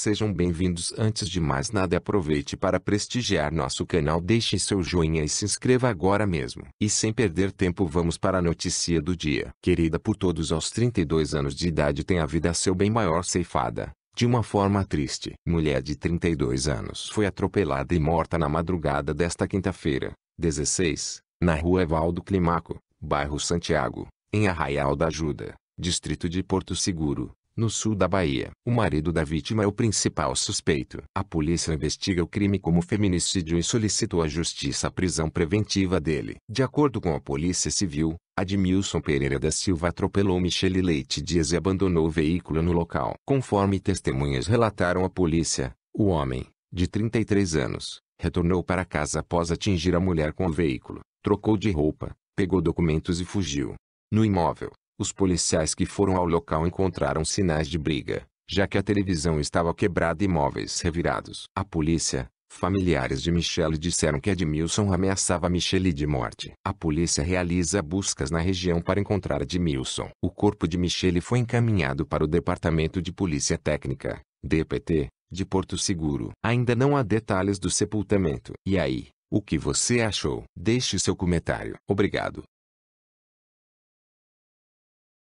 Sejam bem-vindos. Antes de mais nada, aproveite para prestigiar nosso canal. Deixe seu joinha e se inscreva agora mesmo. E sem perder tempo, vamos para a notícia do dia. Querida por todos aos 32 anos de idade, tem a vida seu bem maior ceifada. De uma forma triste, mulher de 32 anos foi atropelada e morta na madrugada desta quinta-feira, 16, na rua Evaldo Climaco, bairro Santiago, em Arraial da Ajuda, distrito de Porto Seguro, no sul da Bahia. O marido da vítima é o principal suspeito. A polícia investiga o crime como feminicídio e solicitou à justiça a prisão preventiva dele. De acordo com a Polícia Civil, Admilson Pereira da Silva atropelou Michele Leite Dias e abandonou o veículo no local. Conforme testemunhas relataram à polícia, o homem, de 33 anos, retornou para casa após atingir a mulher com o veículo, trocou de roupa, pegou documentos e fugiu. No imóvel, os policiais que foram ao local encontraram sinais de briga, já que a televisão estava quebrada e móveis revirados. A polícia, familiares de Michelle disseram que Edmilson ameaçava Michelle de morte. A polícia realiza buscas na região para encontrar Edmilson. O corpo de Michelle foi encaminhado para o Departamento de Polícia Técnica, DPT, de Porto Seguro. Ainda não há detalhes do sepultamento. E aí, o que você achou? Deixe seu comentário. Obrigado.